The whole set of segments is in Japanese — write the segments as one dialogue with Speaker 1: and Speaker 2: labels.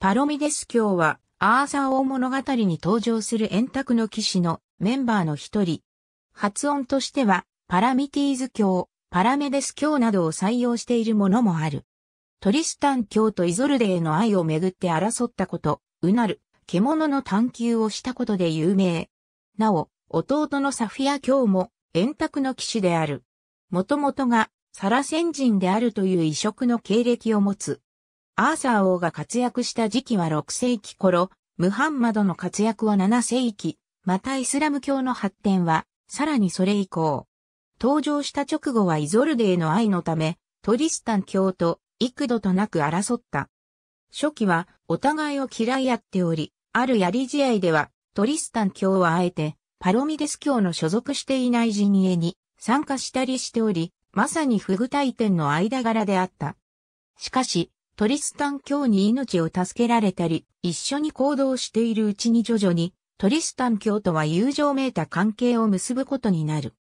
Speaker 1: パロミデス教は、アーサー王物語に登場する円卓の騎士のメンバーの一人。発音としては、パラミティーズ教、パラメデス教などを採用しているものもある。トリスタン教とイゾルデへの愛をめぐって争ったこと、うなる、獣の探求をしたことで有名。なお、弟のサフィア教も、円卓の騎士である。もともとが、サラ先人であるという異色の経歴を持つ。アーサー王が活躍した時期は6世紀頃、ムハンマドの活躍は7世紀、またイスラム教の発展は、さらにそれ以降。登場した直後はイゾルデへの愛のため、トリスタン教と幾度となく争った。初期はお互いを嫌い合っており、あるやり試合ではトリスタン教はあえてパロミデス教の所属していない陣営に参加したりしており、まさに不具体点の間柄であった。しかし、トリスタン卿に命を助けられたり、一緒に行動しているうちに徐々に、トリスタン卿とは友情めいた関係を結ぶことになる。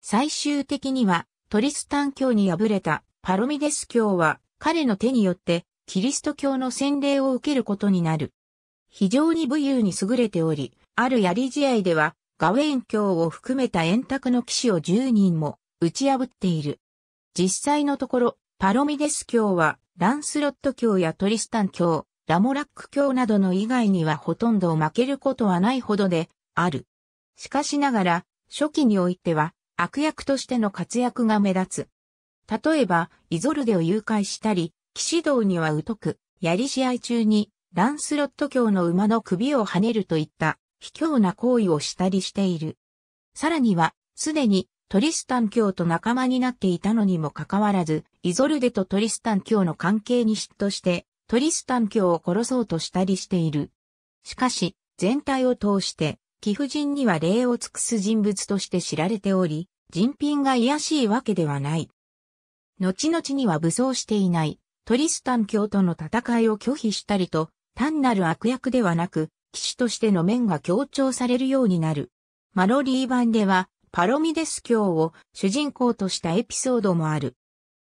Speaker 1: 最終的には、トリスタン卿に敗れたパロミデス卿は、彼の手によって、キリスト教の洗礼を受けることになる。非常に武勇に優れており、ある槍試合では、ガウェン教を含めた円卓の騎士を10人も打ち破っている。実際のところ、パロミデス教はランスロット卿やトリスタン卿、ラモラック卿などの以外にはほとんど負けることはないほどである。しかしながら、初期においては悪役としての活躍が目立つ。例えば、イゾルデを誘拐したり、騎士道には疎く、やり試合中に、ランスロット卿の馬の首を跳ねるといった、卑怯な行為をしたりしている。さらには、すでにトリスタン教と仲間になっていたのにもかかわらず、イゾルデとトリスタン教の関係に嫉妬して、トリスタン教を殺そうとしたりしている。しかし、全体を通して、貴婦人には礼を尽くす人物として知られており、人品が癒しいわけではない。後々には武装していない、トリスタン教との戦いを拒否したりと、単なる悪役ではなく、騎士としての面が強調されるようになる。マロリー版では、パロミデス教を主人公としたエピソードもある。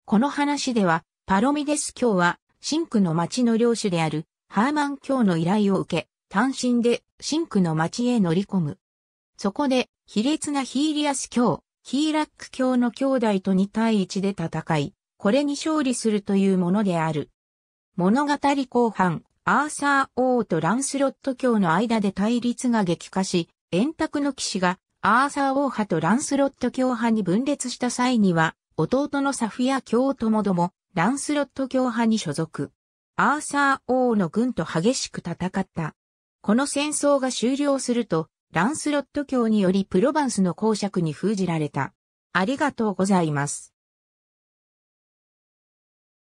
Speaker 1: この話では、パロミデス教は、シンクの町の領主である、ハーマン教の依頼を受け、単身でシンクの町へ乗り込む。そこで、卑劣なヒーリアス教、ヒーラック教の兄弟と2対1で戦い、これに勝利するというものである。物語後半、アーサー王とランスロット教の間で対立が激化し、円卓の騎士がアーサー王派とランスロット教派に分裂した際には、弟のサフィア教ともども、ランスロット教派に所属。アーサー王の軍と激しく戦った。この戦争が終了すると、ランスロット教によりプロヴァンスの公爵に封じられた。ありがとうございます。